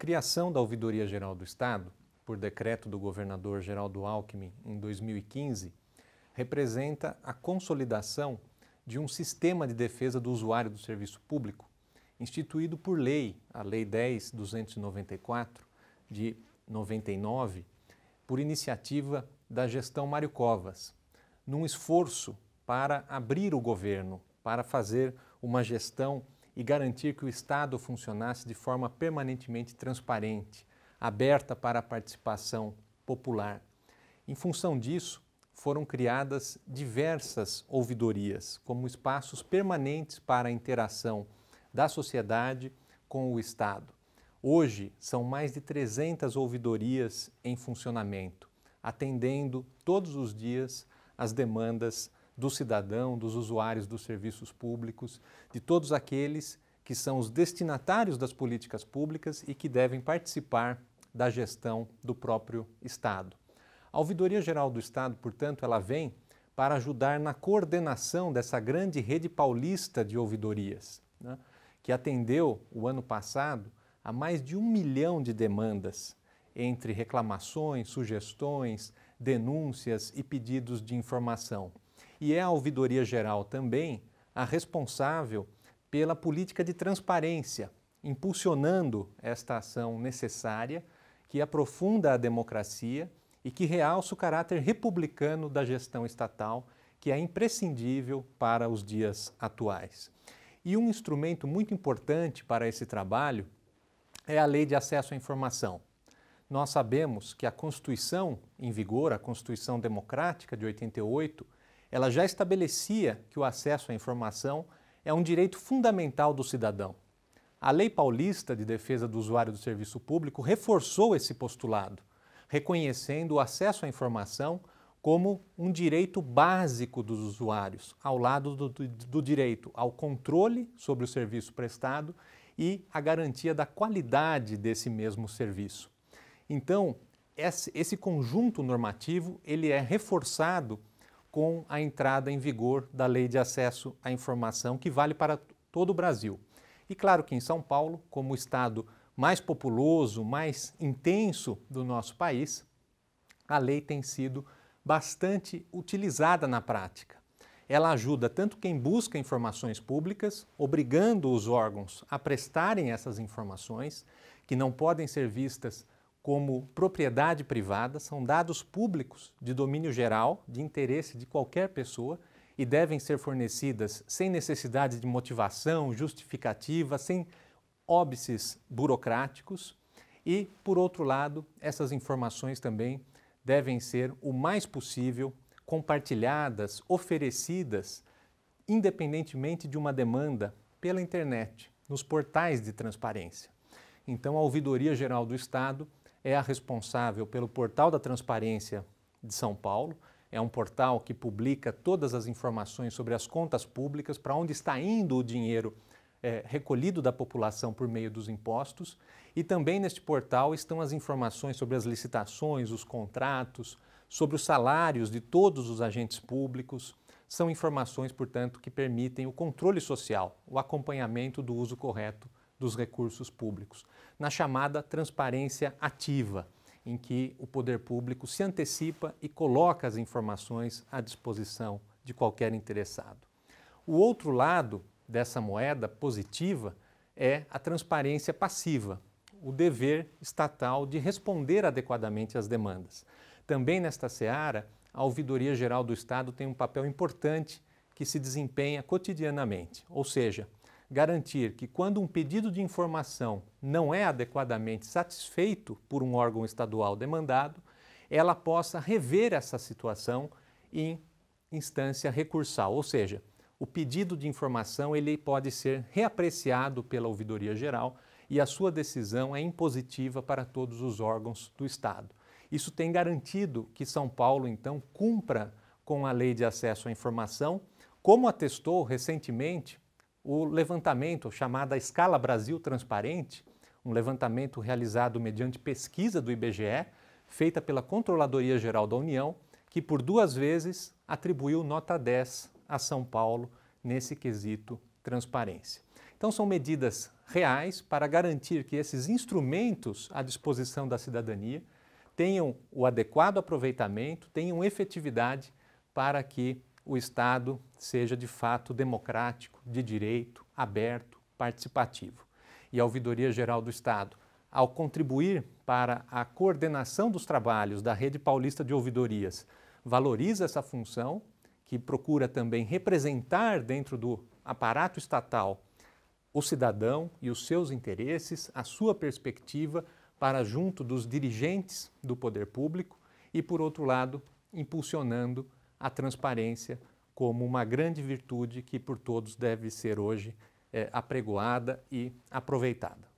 criação da Ouvidoria Geral do Estado, por decreto do governador Geraldo Alckmin em 2015, representa a consolidação de um sistema de defesa do usuário do serviço público, instituído por lei, a Lei 10294 de 99, por iniciativa da gestão Mário Covas, num esforço para abrir o governo, para fazer uma gestão e garantir que o Estado funcionasse de forma permanentemente transparente, aberta para a participação popular. Em função disso, foram criadas diversas ouvidorias, como espaços permanentes para a interação da sociedade com o Estado. Hoje, são mais de 300 ouvidorias em funcionamento, atendendo todos os dias as demandas do cidadão, dos usuários dos serviços públicos, de todos aqueles que são os destinatários das políticas públicas e que devem participar da gestão do próprio Estado. A Ouvidoria Geral do Estado, portanto, ela vem para ajudar na coordenação dessa grande rede paulista de ouvidorias, né, que atendeu o ano passado a mais de um milhão de demandas, entre reclamações, sugestões, denúncias e pedidos de informação e é a Ouvidoria Geral também a responsável pela política de transparência, impulsionando esta ação necessária que aprofunda a democracia e que realça o caráter republicano da gestão estatal, que é imprescindível para os dias atuais. E um instrumento muito importante para esse trabalho é a Lei de Acesso à Informação. Nós sabemos que a Constituição em vigor, a Constituição Democrática de 88, ela já estabelecia que o acesso à informação é um direito fundamental do cidadão. A Lei Paulista de Defesa do Usuário do Serviço Público reforçou esse postulado, reconhecendo o acesso à informação como um direito básico dos usuários, ao lado do, do direito ao controle sobre o serviço prestado e a garantia da qualidade desse mesmo serviço. Então, esse, conjunto normativo ele é reforçado com a entrada em vigor da Lei de Acesso à Informação, que vale para todo o Brasil. E claro que em São Paulo, como o estado mais populoso, mais intenso do nosso país, a lei tem sido bastante utilizada na prática. Ela ajuda tanto quem busca informações públicas, obrigando os órgãos a prestarem essas informações, que não podem ser vistas como propriedade privada, são dados públicos de domínio geral, de interesse de qualquer pessoa e devem ser fornecidas sem necessidade de motivação, justificativa, sem óbices burocráticos. E, por outro lado, essas informações também devem ser o mais possível compartilhadas, oferecidas, independentemente de uma demanda, pela internet, nos portais de transparência. Então, a Ouvidoria Geral do Estado é a responsável pelo Portal da Transparência de São Paulo. É um portal que publica todas as informações sobre as contas públicas, para onde está indo o dinheiro é, recolhido da população por meio dos impostos. E também neste portal estão as informações sobre as licitações, os contratos, sobre os salários de todos os agentes públicos. São informações, portanto, que permitem o controle social, o acompanhamento do uso correto dos recursos públicos, na chamada transparência ativa, em que o poder público se antecipa e coloca as informações à disposição de qualquer interessado. O outro lado dessa moeda positiva é a transparência passiva, o dever estatal de responder adequadamente às demandas. Também nesta seara, a Ouvidoria Geral do Estado tem um papel importante que se desempenha cotidianamente, ou seja, garantir que, quando um pedido de informação não é adequadamente satisfeito por um órgão estadual demandado, ela possa rever essa situação em instância recursal, ou seja, o pedido de informação ele pode ser reapreciado pela ouvidoria geral e a sua decisão é impositiva para todos os órgãos do Estado. Isso tem garantido que São Paulo então cumpra com a Lei de Acesso à Informação, como atestou recentemente o levantamento chamado Escala Brasil Transparente, um levantamento realizado mediante pesquisa do IBGE, feita pela Controladoria Geral da União, que por duas vezes atribuiu nota 10 a São Paulo nesse quesito transparência. Então, são medidas reais para garantir que esses instrumentos à disposição da cidadania tenham o adequado aproveitamento, tenham efetividade para que o Estado seja de fato democrático, de direito, aberto, participativo. E a Ouvidoria Geral do Estado, ao contribuir para a coordenação dos trabalhos da Rede Paulista de Ouvidorias, valoriza essa função, que procura também representar dentro do aparato estatal o cidadão e os seus interesses, a sua perspectiva para junto dos dirigentes do poder público e, por outro lado, impulsionando a transparência como uma grande virtude que por todos deve ser hoje é, apregoada e aproveitada.